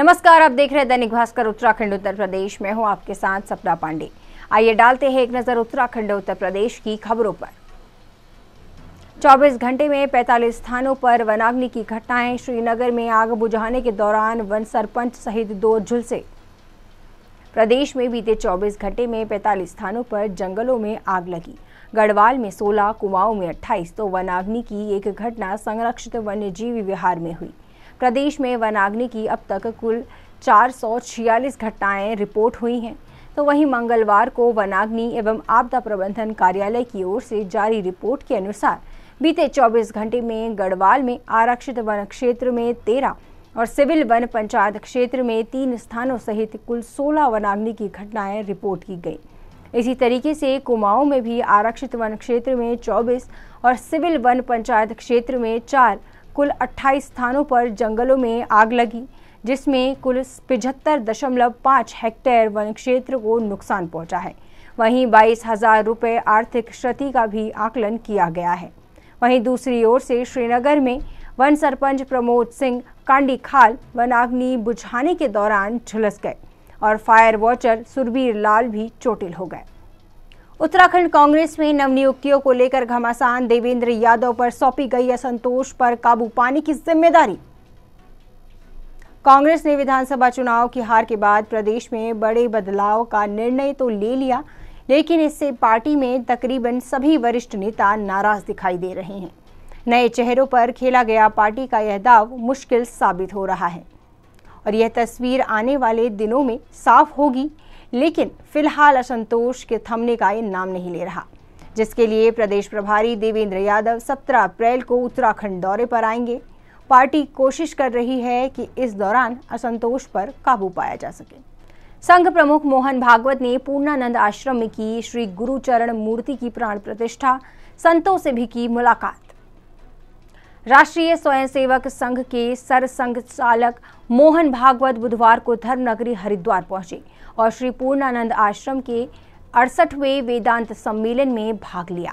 नमस्कार आप देख रहे हैं दैनिक भास्कर उत्तराखंड उत्तर प्रदेश में हूं आपके साथ सपना पांडे आइए डालते हैं एक नजर उत्तराखंड उत्तर प्रदेश की खबरों पर 24 घंटे में 45 स्थानों पर वनाग्नि की घटनाएं श्रीनगर में आग बुझाने के दौरान वन सरपंच सहित दो झुलसे प्रदेश में बीते 24 घंटे में 45 स्थानों पर जंगलों में आग लगी गढ़वाल में 16, कुमाऊं में 28 तो वनाग्नि की एक घटना संरक्षित वन्यजीव विहार में हुई प्रदेश में वनाग्नि की अब तक कुल चार घटनाएं रिपोर्ट हुई हैं तो वहीं मंगलवार को वनाग्नि एवं आपदा प्रबंधन कार्यालय की ओर से जारी रिपोर्ट के अनुसार बीते 24 घंटे में गढ़वाल में आरक्षित वन क्षेत्र में तेरह और सिविल वन पंचायत क्षेत्र में तीन स्थानों सहित कुल 16 वनाग्नि की घटनाएं रिपोर्ट की गई इसी तरीके से कुमाऊं में भी आरक्षित वन क्षेत्र में 24 और सिविल वन पंचायत क्षेत्र में चार कुल 28 स्थानों पर जंगलों में आग लगी जिसमें कुल पिचहत्तर दशमलव पाँच हेक्टेयर वन क्षेत्र को नुकसान पहुंचा है वहीं बाईस हजार रुपये आर्थिक क्षति का भी आकलन किया गया है वहीं दूसरी ओर से श्रीनगर में वन सरपंच प्रमोद सिंह कांडी खाल वनाग्नि बुझाने के दौरान झुलस गए और फायर वॉचर सुरबीर लाल भी चोटिल हो गए उत्तराखंड कांग्रेस में नवनियुक्तियों को लेकर घमासान देवेंद्र यादव पर सौंपी गई असंतोष पर काबू पाने की जिम्मेदारी कांग्रेस ने विधानसभा चुनाव की हार के बाद प्रदेश में बड़े बदलाव का निर्णय तो ले लिया लेकिन इससे पार्टी में तकरीबन सभी वरिष्ठ नेता नाराज दिखाई दे रहे हैं नए चेहरों पर खेला गया पार्टी का यह दाव मुश्किल साबित हो रहा है और यह तस्वीर आने वाले दिनों में साफ होगी लेकिन फिलहाल असंतोष के थमने का ये नाम नहीं ले रहा जिसके लिए प्रदेश प्रभारी देवेंद्र यादव 17 अप्रैल को उत्तराखंड दौरे पर आएंगे पार्टी कोशिश कर रही है कि इस दौरान असंतोष पर काबू पाया जा सके संघ प्रमुख मोहन भागवत ने पूर्णानंद आश्रम में की श्री गुरुचरण मूर्ति की प्राण प्रतिष्ठा संतों से भी की मुलाकात राष्ट्रीय स्वयंसेवक संघ के सरसंघ चालक मोहन भागवत बुधवार को धर्मनगरी हरिद्वार पहुंचे और श्री पूर्णानंद आश्रम के अड़सठवें वेदांत सम्मेलन में भाग लिया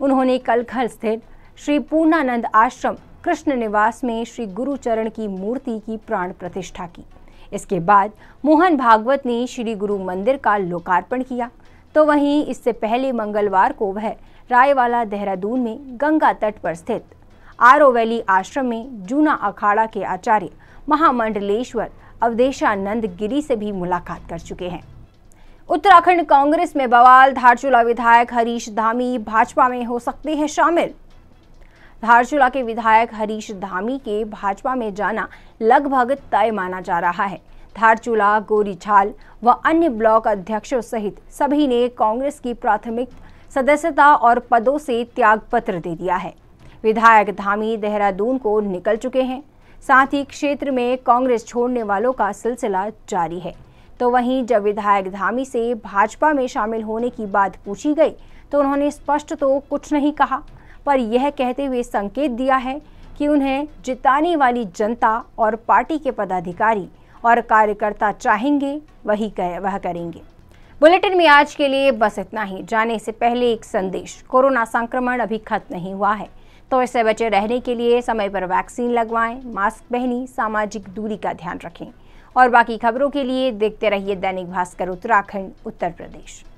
उन्होंने कल घर स्थित श्री पूर्णानंद आश्रम कृष्ण निवास में श्री गुरुचरण की मूर्ति की प्राण प्रतिष्ठा की इसके बाद मोहन भागवत ने श्री गुरु मंदिर का लोकार्पण किया तो वहीं इससे पहले मंगलवार को वह रायवाला देहरादून में गंगा तट पर स्थित आरोवैली आश्रम में जूना अखाड़ा के आचार्य महामंडलेश्वर अवधेशानंद गिरी से भी मुलाकात कर चुके हैं उत्तराखंड कांग्रेस में बवाल धारचूला विधायक हरीश धामी भाजपा में हो सकते हैं शामिल धारचूला के विधायक हरीश धामी के भाजपा में जाना लगभग तय माना जा रहा है धारचूला गोरीछाल व अन्य ब्लॉक अध्यक्षों सहित सभी ने कांग्रेस की प्राथमिक सदस्यता और पदों से त्याग पत्र दे दिया है विधायक धामी देहरादून को निकल चुके हैं साथ ही क्षेत्र में कांग्रेस छोड़ने वालों का सिलसिला जारी है तो वहीं जब विधायक धामी से भाजपा में शामिल होने की बात पूछी गई तो उन्होंने स्पष्ट तो कुछ नहीं कहा पर यह कहते हुए संकेत दिया है कि उन्हें जिताने वाली जनता और पार्टी के पदाधिकारी और कार्यकर्ता चाहेंगे वही कर, वह करेंगे बुलेटिन में आज के लिए बस इतना ही जाने से पहले एक संदेश कोरोना संक्रमण अभी खत्म नहीं हुआ है तो इससे बचे रहने के लिए समय पर वैक्सीन लगवाएं मास्क पहनी सामाजिक दूरी का ध्यान रखें और बाकी खबरों के लिए देखते रहिए दैनिक भास्कर उत्तराखंड उत्तर प्रदेश